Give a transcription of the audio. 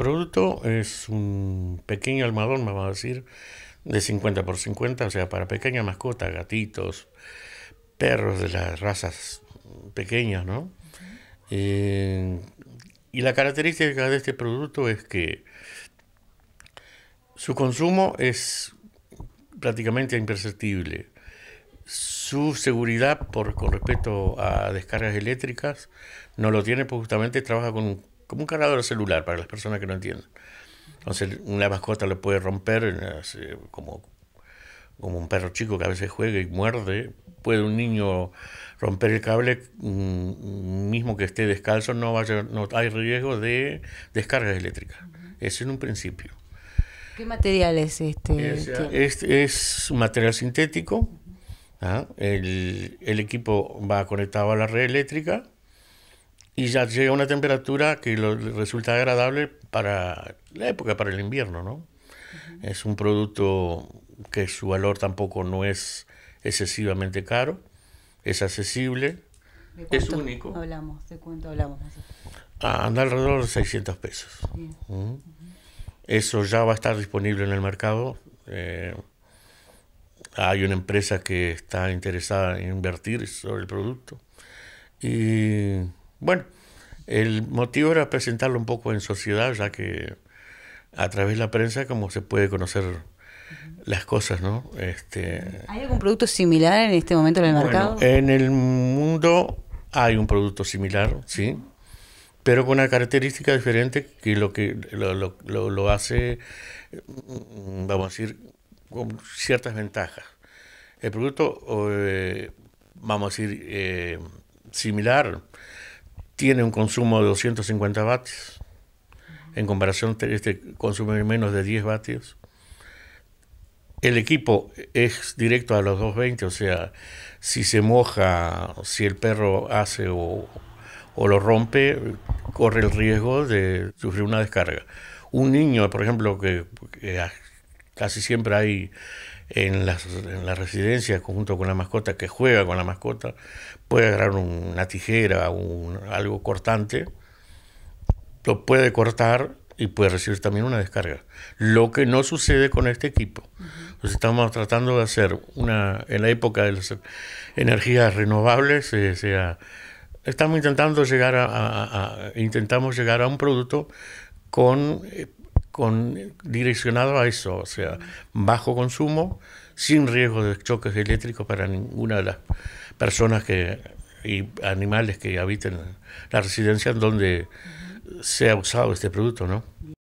producto es un pequeño almadón, vamos a decir, de 50 por 50, o sea, para pequeñas mascotas, gatitos, perros de las razas pequeñas, ¿no? Eh, y la característica de este producto es que su consumo es prácticamente imperceptible. Su seguridad por, con respecto a descargas eléctricas no lo tiene porque justamente trabaja con como un cargador celular para las personas que no entienden. Entonces una mascota lo puede romper, eh, como, como un perro chico que a veces juega y muerde. Puede un niño romper el cable, mm, mismo que esté descalzo, no, hay riesgo de descargas eléctricas. Eso en un principio. ¿Qué material es este? Es, es material sintético. ¿ah? El, el equipo va conectado a la red eléctrica y ya llega una temperatura que lo, resulta agradable para la época, para el invierno, ¿no? Es un producto que su valor tampoco no es excesivamente caro, es accesible, es único. Hablamos, ¿De cuánto hablamos? Ah, anda alrededor de 600 pesos. Eso ya va a estar disponible en el mercado. Eh, hay una empresa que está interesada en invertir sobre el producto. Y bueno, el motivo era presentarlo un poco en sociedad, ya que a través de la prensa como se puede conocer las cosas, ¿no? Este, ¿Hay algún producto similar en este momento en el mercado? en el mundo hay un producto similar, sí, pero con una característica diferente que lo que lo, lo, hace, mm, vamos a decir, con ciertas ventajas. El producto, eh, vamos a decir, eh, similar, tiene un consumo de 250 vatios. En comparación, este consume menos de 10 vatios. El equipo es directo a los 220, o sea, si se moja, si el perro hace o, lo rompe, corre el riesgo de sufrir una descarga. Un niño, por ejemplo, que casi siempre hay en las, en residencias junto con la mascota, que juega con la mascota, puede agarrar una tijera, un, algo cortante, lo puede cortar y puede recibir también una descarga. Lo que no sucede con este equipo. estamos tratando de hacer una, en la época de las energías renovables, eh, sea, estamos intentando llegar intentamos llegar a un producto con eh, con, direccionado a eso, o sea, bajo consumo, sin riesgo de choques eléctricos para ninguna de las personas que, y animales que habiten la residencia donde se ha usado este producto, ¿no?